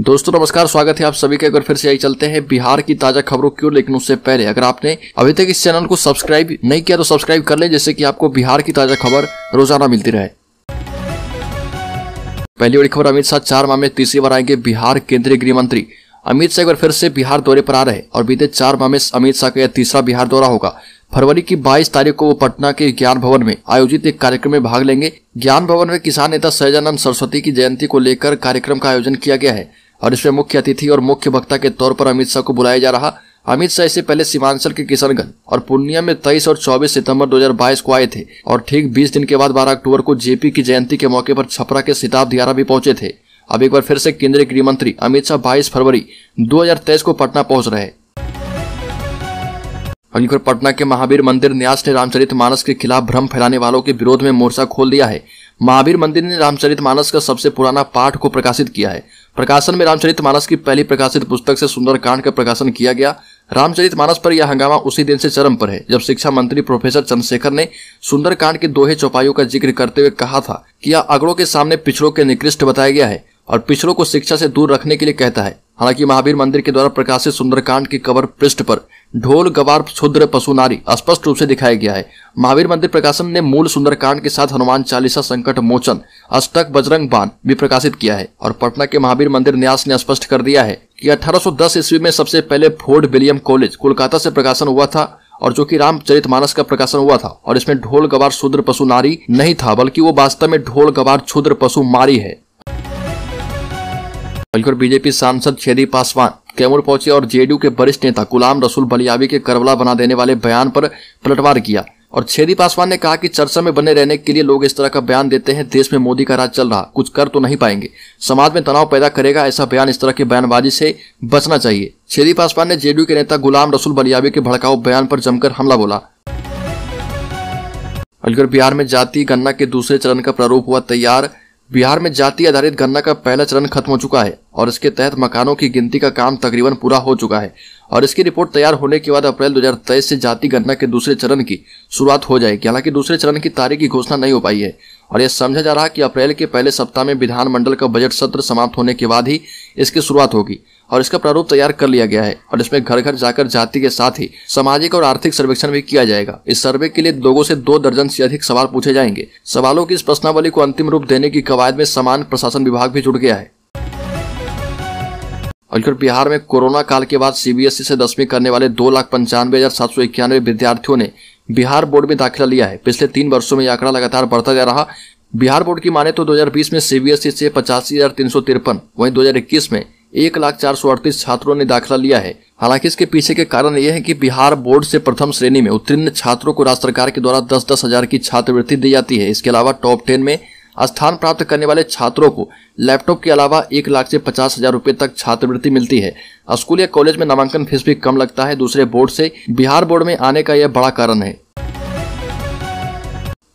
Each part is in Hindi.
दोस्तों नमस्कार स्वागत है आप सभी के अगर फिर से आई चलते हैं बिहार की ताजा खबरों की ओर लेकिन उससे पहले अगर आपने अभी तक इस चैनल को सब्सक्राइब नहीं किया तो सब्सक्राइब कर लें जिससे कि आपको बिहार की ताजा खबर रोजाना मिलती रहे पहली बड़ी खबर अमित शाह चार माह में तीसरी बार आएंगे बिहार केंद्रीय गृह मंत्री अमित शाह एक बार फिर से बिहार दौरे पर आ रहे और बीते चार माह में अमित शाह का यह तीसरा बिहार दौरा होगा फरवरी की 22 तारीख को वो पटना के ज्ञान भवन में आयोजित एक कार्यक्रम में भाग लेंगे ज्ञान भवन में किसान नेता सहजानंद सरस्वती की जयंती को लेकर कार्यक्रम का आयोजन किया गया है और इसमें मुख्य अतिथि और मुख्य वक्ता के तौर पर अमित शाह को बुलाया जा रहा अमित शाह इससे पहले सीमांचल के किशनगंज और पूर्णिया में 23 और 24 सितंबर 2022 को आए थे और ठीक 20 दिन के बाद 12 अक्टूबर को जेपी की जयंती के मौके पर छपरा के सिताब दियारा भी पहुंचे थे अब एक बार फिर से केंद्रीय गृह मंत्री अमित शाह बाईस फरवरी दो को पटना पहुंच रहे अलीगढ़ पटना के महावीर मंदिर न्यास ने रामचरित मानस के खिलाफ भ्रम फैलाने वालों के विरोध में मोर्चा खोल दिया है महावीर मंदिर ने रामचरित मानस का सबसे पुराना पाठ को प्रकाशित किया है प्रकाशन में रामचरितमानस की पहली प्रकाशित पुस्तक से सुंदरकांड का प्रकाशन किया गया रामचरितमानस पर यह हंगामा उसी दिन से चरम पर है जब शिक्षा मंत्री प्रोफेसर चंद्रशेखर ने सुंदरकांड के दोहे चौपाइयों का जिक्र करते हुए कहा था कि यह अगड़ों के सामने पिछड़ों के निकृष्ट बताया गया है और पिछड़ों को शिक्षा से दूर रखने के लिए कहता है हालांकि महावीर मंदिर के द्वारा प्रकाशित सुंदरकांड की कवर पृष्ठ पर ढोल गवार क्षुद्र पशु नारी स्पष्ट रूप से दिखाया गया है महावीर मंदिर प्रकाशन ने मूल सुंदरकांड के साथ हनुमान चालीसा संकट मोचन अष्टक बजरंग बाण भी प्रकाशित किया है और पटना के महावीर मंदिर न्यास ने स्पष्ट कर दिया है कि 1810 ईस्वी में सबसे पहले फोर्ड विलियम कॉलेज कोलकाता से प्रकाशन हुआ था और जो कि मानस का प्रकाशन हुआ था और इसमें ढोल गवार शुद्र पशु नारी नहीं था बल्कि वो वास्तव में ढोल गवार क्षुद्र पशु मारी है अलीगढ़ बीजेपी सांसद शेरी पासवान कैमूर पहुंचे और जेडीयू के वरिष्ठ नेता गुलाम रसूल बलियावी के करवला बना देने वाले बयान पर पलटवार किया और छेदी पासवान ने कहा कि चर्चा में बने रहने के लिए लोग इस तरह का बयान देते हैं देश में मोदी का राज चल रहा कुछ कर तो नहीं पाएंगे समाज में तनाव पैदा करेगा ऐसा बयान इस तरह की बयानबाजी से बचना चाहिए छेदी पासवान ने जेडीयू के नेता गुलाम रसूल बलियावी के भड़काऊ बयान पर जमकर हमला बोला अलगर बिहार में जाति गणना के दूसरे चरण का प्रारूप हुआ तैयार बिहार में जाति आधारित गणना का पहला चरण खत्म हो चुका है और इसके तहत मकानों की गिनती का काम तकरीबन पूरा हो चुका है और इसकी रिपोर्ट तैयार होने के बाद अप्रैल 2023 से जाति गणना के दूसरे चरण की शुरुआत हो जाएगी हालांकि दूसरे चरण की तारीख की घोषणा नहीं हो पाई है और यह समझा जा रहा है कि अप्रैल के पहले सप्ताह में विधानमंडल का बजट सत्र समाप्त होने के बाद ही इसकी शुरुआत होगी और इसका प्रारूप तैयार कर लिया गया है और इसमें घर घर जाकर जाति के साथ ही सामाजिक और आर्थिक सर्वेक्षण भी किया जाएगा इस सर्वे के लिए लोगों से दो दर्जन से अधिक सवाल पूछे जाएंगे सवालों की इस प्रश्नावली को अंतिम रूप देने की कवायद में समान प्रशासन विभाग भी जुड़ गया है और बिहार में कोरोना काल के बाद सीबीएसई से दसवीं करने वाले दो लाख पंचानवे हजार सात सौ इक्यानवे विद्यार्थियों ने बिहार बोर्ड में दाखिला लिया है पिछले तीन वर्षों में यह आंकड़ा लगातार बढ़ता जा रहा बिहार बोर्ड की माने तो 2020 में सीबीएसई से पचासी हजार तीन सौ तिरपन वहीं दो में एक लाख चार सौ अड़तीस छात्रों ने दाखिला लिया है हालांकि इसके पीछे के कारण यह है कि बिहार बोर्ड से प्रथम श्रेणी में उत्तीर्ण छात्रों को राज्य सरकार के द्वारा दस दस हजार की छात्रवृत्ति दी जाती है इसके अलावा टॉप टेन में स्थान प्राप्त करने वाले छात्रों को लैपटॉप के अलावा एक लाख से पचास हजार रूपए तक छात्रवृत्ति मिलती है स्कूल या कॉलेज में नामांकन फीस भी कम लगता है दूसरे बोर्ड से बिहार बोर्ड में आने का यह बड़ा कारण है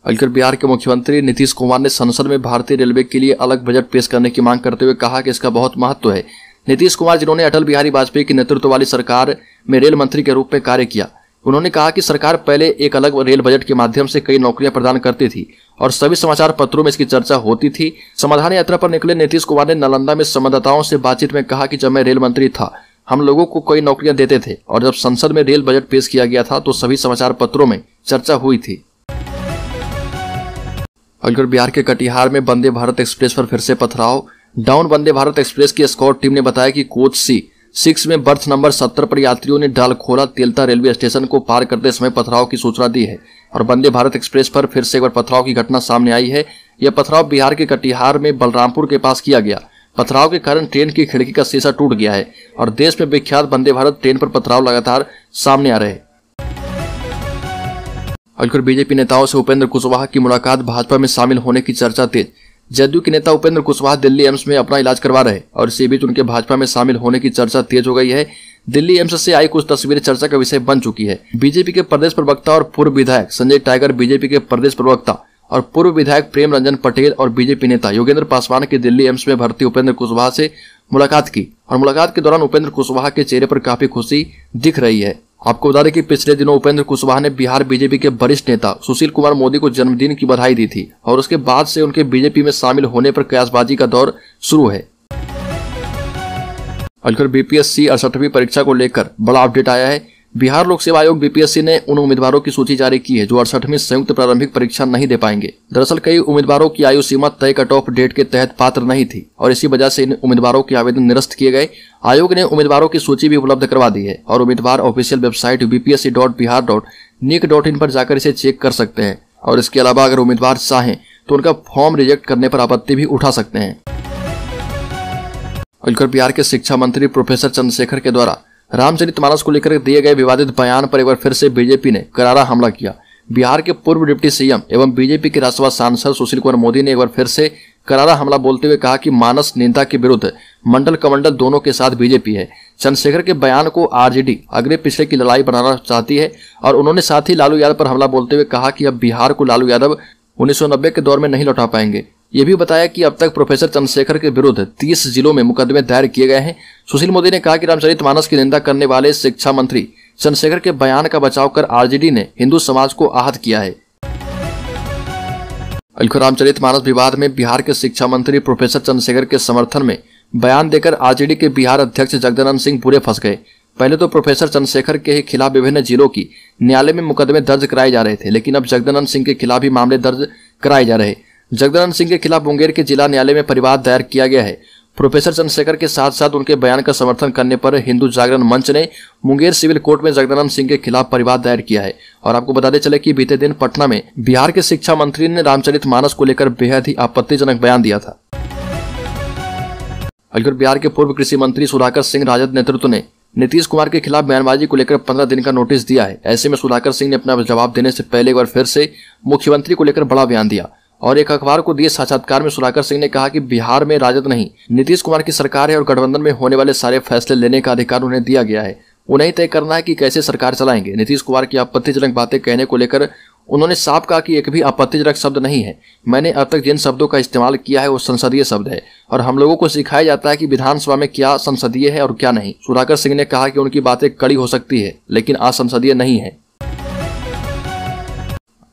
अलगर बिहार के मुख्यमंत्री नीतीश कुमार ने संसद में भारतीय रेलवे के लिए अलग बजट पेश करने की मांग करते हुए कहा कि इसका बहुत महत्व है नीतीश कुमार जिन्होंने अटल बिहारी वाजपेयी के नेतृत्व वाली सरकार में रेल मंत्री के रूप में कार्य किया उन्होंने कहा कि सरकार पहले एक अलग रेल बजट के माध्यम से कई नौकरियां प्रदान करती थी और सभी समाचार पत्रों में इसकी चर्चा होती थी समाधान यात्रा पर निकले नीतीश कुमार ने नालंदा में संवाददाताओं से बातचीत में कहा कि जब मैं रेल मंत्री था हम लोगों को कई नौकरियां देते थे और जब संसद में रेल बजट पेश किया गया था तो सभी समाचार पत्रों में चर्चा हुई थी अलगढ़ बिहार के कटिहार में वंदे भारत एक्सप्रेस पर फिर से पथराव डाउन वंदे भारत एक्सप्रेस की स्कॉट टीम ने बताया कि कोच सी सिक्स में बर्थ नंबर सत्तर पर यात्रियों ने डालखोला तेलता रेलवे स्टेशन को पार करते समय पथराव की सूचना दी है और वंदे भारत एक्सप्रेस पर फिर से एक बार पथराव की घटना सामने आई है यह पथराव बिहार के कटिहार में बलरामपुर के पास किया गया पथराव के कारण ट्रेन की खिड़की का शीशा टूट गया है और देश में विख्यात वंदे भारत ट्रेन पर पथराव लगातार सामने आ रहे हैं बीजेपी नेताओं से उपेंद्र कुशवाहा की मुलाकात भाजपा में शामिल होने की चर्चा तेज जदयू के नेता उपेंद्र कुशवाहा दिल्ली एम्स में अपना इलाज करवा रहे और इसी बीच उनके भाजपा में शामिल होने की चर्चा तेज हो गई है दिल्ली एम्स से आई कुछ तस्वीरें चर्चा का विषय बन चुकी है बीजेपी के प्रदेश प्रवक्ता और पूर्व विधायक संजय टाइगर बीजेपी के प्रदेश प्रवक्ता और पूर्व विधायक प्रेम रंजन पटेल और बीजेपी नेता योगेंद्र पासवान की दिल्ली एम्स में भर्ती उपेंद्र कुशवाहा से मुलाकात की और मुलाकात के दौरान उपेंद्र कुशवाहा के चेहरे पर काफी खुशी दिख रही है आपको बता दें कि पिछले दिनों उपेंद्र कुशवाहा ने बिहार बीजेपी के वरिष्ठ नेता सुशील कुमार मोदी को जन्मदिन की बधाई दी थी और उसके बाद से उनके बीजेपी में शामिल होने पर कयासबाजी का दौर शुरू है अलकर बीपीएससी अड़सठवीं परीक्षा को लेकर बड़ा अपडेट आया है बिहार लोक सेवा आयोग बीपीएससी ने उन उम्मीदवारों की सूची जारी की है जो अड़सठवीं संयुक्त प्रारंभिक परीक्षा नहीं दे पाएंगे दरअसल कई उम्मीदवारों की आयु सीमा तय कट ऑफ डेट के तहत पात्र नहीं थी और इसी वजह से इन उम्मीदवारों के आवेदन निरस्त किए गए आयोग ने उम्मीदवारों की सूची भी उपलब्ध करवा दी है और उम्मीदवार official website BPSC dot Bihar dot nic dot in पर जाकर इसे चेक कर सकते हैं और इसके अलावा अगर उम्मीदवार चाहें तो उनका फॉर्म रिजेक्ट करने पर आपत्ति भी उठा सकते हैं बिहार के शिक्षा मंत्री प्रोफेसर चंद्रशेखर के द्वारा रामचरित मानस को लेकर दिए गए विवादित बयान पर एक बार फिर से बीजेपी ने करारा हमला किया बिहार के पूर्व डिप्टी सीएम एवं बीजेपी के राज्यसभा सांसद सुशील कुमार मोदी ने एक बार फिर से करारा हमला बोलते हुए कहा कि मानस निंदा के विरुद्ध मंडल कमंडल दोनों के साथ बीजेपी है चंद्रशेखर के बयान को आरजेडी अगले पिछले की लड़ाई बनाना चाहती है और उन्होंने साथ ही लालू यादव पर हमला बोलते हुए कहा कि अब बिहार को लालू यादव उन्नीस के दौर में नहीं लौटा पाएंगे यह भी बताया कि अब तक प्रोफेसर चंद्रशेखर के विरुद्ध 30 जिलों में मुकदमे दायर किए गए हैं सुशील मोदी ने कहा कि रामचरित मानस की निंदा करने वाले शिक्षा मंत्री चंद्रशेखर के बयान का बचाव कर आरजेडी ने हिंदू समाज को आहत किया है रामचरित मानस विवाद में बिहार के शिक्षा मंत्री प्रोफेसर चंद्रशेखर के समर्थन में बयान देकर आरजेडी के बिहार अध्यक्ष जगदानंद सिंह पूरे फंस गए पहले तो प्रोफेसर चंद्रशेखर के खिलाफ विभिन्न जिलों की न्यायालय में मुकदमे दर्ज कराए जा रहे थे लेकिन अब जगदानंद सिंह के खिलाफ भी मामले दर्ज कराए जा रहे हैं जगदानंद सिंह के खिलाफ मुंगेर के जिला न्यायालय में परिवार दायर किया गया है प्रोफेसर चंद्रशेखर के साथ साथ उनके बयान का समर्थन करने पर हिंदू जागरण मंच ने मुंगेर सिविल कोर्ट में जगदानंद सिंह के खिलाफ परिवार दायर किया है और आपको बताते चले कि बीते दिन पटना में बिहार के शिक्षा मंत्री ने रामचरित मानस को लेकर बेहद ही आपत्तिजनक बयान दिया था अलगर बिहार के पूर्व कृषि मंत्री सुधाकर सिंह राजद नेतृत्व ने नीतीश कुमार के खिलाफ बयानबाजी को लेकर पंद्रह दिन का नोटिस दिया है ऐसे में सुधाकर सिंह ने अपना जवाब देने से पहले एक बार फिर से मुख्यमंत्री को लेकर बड़ा बयान दिया और एक अखबार को दिए साक्षात्कार में सुधाकर सिंह ने कहा कि बिहार में राजद नहीं नीतीश कुमार की सरकार है और गठबंधन में होने वाले सारे फैसले लेने का अधिकार उन्हें दिया गया है उन्हें तय करना है कि कैसे सरकार चलाएंगे नीतीश कुमार की आपत्तिजनक बातें कहने को लेकर उन्होंने साफ कहा कि एक भी आपत्तिजनक शब्द नहीं है मैंने अब तक जिन शब्दों का इस्तेमाल किया है वो संसदीय शब्द है और हम लोगों को सिखाया जाता है कि विधानसभा में क्या संसदीय है और क्या नहीं सुधाकर सिंह ने कहा कि उनकी बातें कड़ी हो सकती है लेकिन असंसदीय नहीं है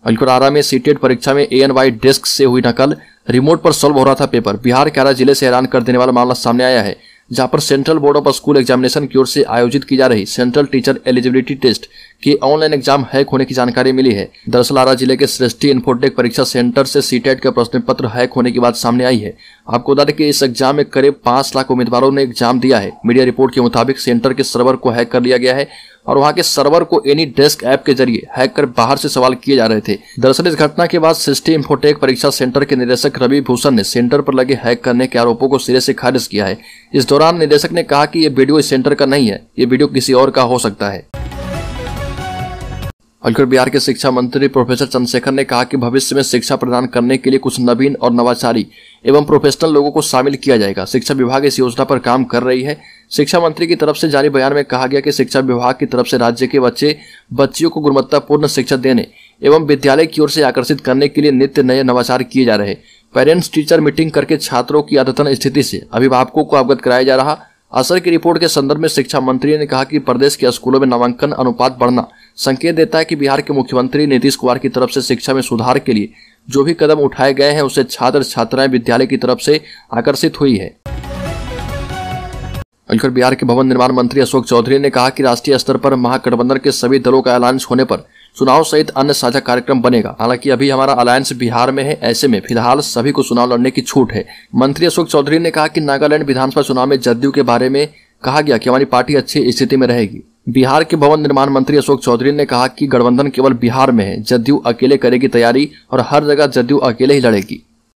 अलकुरारा में सीटेट परीक्षा में ए एन वाई डेस्क से हुई नकल रिमोट पर सॉल्व हो रहा था पेपर बिहार के आरा जिले से हैरान कर देने वाला मामला सामने आया है जहां पर central board of school examination की ओर से आयोजित की जा रही सेंट्रल टीचर एलिजिबिलिटी टेस्ट के ऑनलाइन एग्जाम हैक होने की जानकारी मिली है दरअसल आरा जिले के श्रेष्ठी इन्फोटेक परीक्षा सेंटर से सीटेट का प्रश्न पत्र हैक होने की बात सामने आई है आपको बता दें कि इस एग्जाम में करीब पांच लाख उम्मीदवारों ने एग्जाम दिया है मीडिया रिपोर्ट के मुताबिक सेंटर के सर्वर को हैक कर लिया गया है और वहां के सर्वर को एनी डेस्क ऐप के जरिए हैक कर बाहर से सवाल किए जा रहे थे दरअसल इस घटना के बाद सिस्टी इंफोटेक परीक्षा सेंटर के निदेशक रवि भूषण ने सेंटर पर लगे हैक करने के आरोपों को सिरे से खारिज किया है इस दौरान निदेशक ने कहा कि ये वीडियो इस सेंटर का नहीं है ये वीडियो किसी और का हो सकता है अलकर बिहार के शिक्षा मंत्री प्रोफेसर चंद्रशेखर ने कहा कि भविष्य में शिक्षा प्रदान करने के लिए कुछ नवीन और नवाचारी एवं प्रोफेशनल लोगों को शामिल किया जाएगा शिक्षा विभाग इस योजना पर काम कर रही है शिक्षा मंत्री की तरफ से जारी बयान में कहा गया कि शिक्षा विभाग की तरफ से राज्य के बच्चे बच्चियों को गुणवत्तापूर्ण शिक्षा देने एवं विद्यालय की ओर से आकर्षित करने के लिए नित्य नए नवाचार किए जा रहे पेरेंट्स टीचर मीटिंग करके छात्रों की अद्यतन स्थिति से अभिभावकों को अवगत कराया जा रहा असर की रिपोर्ट के संदर्भ में शिक्षा मंत्री ने कहा कि प्रदेश के स्कूलों में नामांकन अनुपात बढ़ना संकेत देता है कि बिहार के मुख्यमंत्री नीतीश कुमार की तरफ से शिक्षा में सुधार के लिए जो भी कदम उठाए गए हैं उसे छात्र छात्राएं विद्यालय की तरफ से आकर्षित हुई है बिहार के भवन निर्माण मंत्री अशोक चौधरी ने कहा कि राष्ट्रीय स्तर पर महागठबंधन के सभी दलों का ऐलान होने पर चुनाव सहित अन्य साझा कार्यक्रम बनेगा हालांकि अभी हमारा अलायंस बिहार में है ऐसे में फिलहाल सभी को चुनाव लड़ने की छूट है मंत्री अशोक चौधरी ने कहा कि नागालैंड विधानसभा चुनाव में जदयू के बारे में कहा गया कि हमारी पार्टी अच्छी स्थिति में रहेगी बिहार के भवन निर्माण मंत्री अशोक चौधरी ने कहा कि गठबंधन केवल बिहार में है जदयू अकेले करेगी तैयारी और हर जगह जदयू अकेले ही लड़ेगी